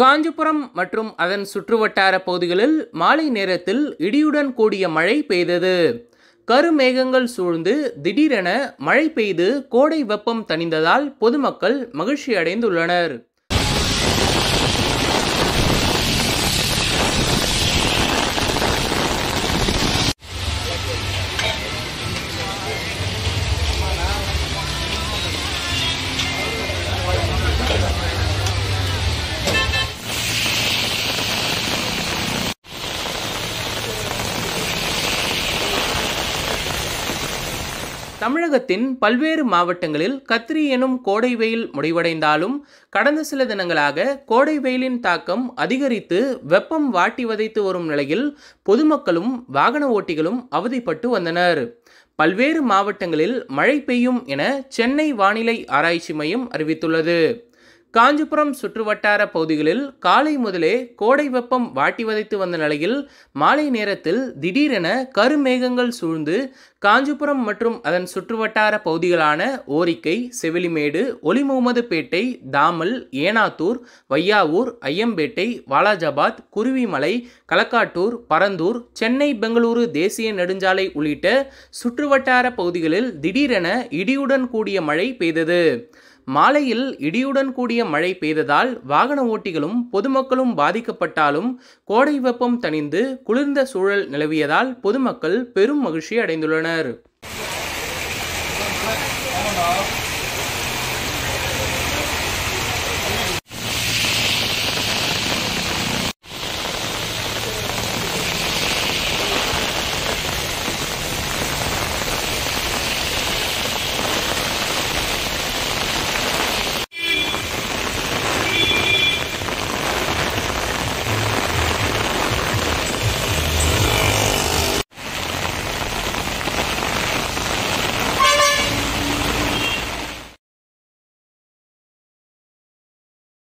காஞ்சிபுரம் மற்றும் அதன் சுற்றுவட்டார பகுதிகளில் மாலை நேரத்தில் இடியுடன் கூடிய மழை பெய்தது கருமேகங்கள் சூழ்ந்து திடீரென மழை பெய்து கோடை வெப்பம் தணிந்ததால் பொதுமக்கள் மகிழ்ச்சி அடைந்துள்ளனர் தமிழகத்தின் பல்வேறு மாவட்டங்களில் கத்திரி எனும் கோடை வெயில் முடிவடைந்தாலும் கடந்த சில தினங்களாக கோடை வெயிலின் தாக்கம் அதிகரித்து வெப்பம் வாட்டி வதைத்து வரும் நிலையில் பொதுமக்களும் வாகன ஓட்டிகளும் அவதிப்பட்டு வந்தனர் பல்வேறு மாவட்டங்களில் மழை பெய்யும் என சென்னை வானிலை ஆராய்ச்சி மையம் அறிவித்துள்ளது காஞ்சிபுரம் சுற்றுவட்டார பகுதிகளில் காலை முதலே கோடை வெப்பம் வாட்டி வதைத்து வந்த நிலையில் மாலை நேரத்தில் திடீரென கருமேகங்கள் சூழ்ந்து காஞ்சிபுரம் மற்றும் அதன் சுற்றுவட்டார பகுதிகளான ஓரிக்கை செவிலிமேடு ஒளிமுகமதுப்பேட்டை தாமல் ஏனாத்தூர் வையாவூர் ஐயம்பேட்டை வாலாஜாபாத் குருவிமலை களக்காட்டூர் பரந்தூர் சென்னை பெங்களூரு தேசிய நெடுஞ்சாலை உள்ளிட்ட சுற்றுவட்டார பகுதிகளில் திடீரென இடியுடன் கூடிய மழை பெய்தது மாலையில் இடியுடன் கூடிய மழை பெய்ததால் வாகன ஓட்டிகளும் பொதுமக்களும் பாதிக்கப்பட்டாலும் கோடை வெப்பம் தணிந்து குளிர்ந்த சூழல் நிலவியதால் பொதுமக்கள் பெரும் மகிழ்ச்சி அடைந்துள்ளனர்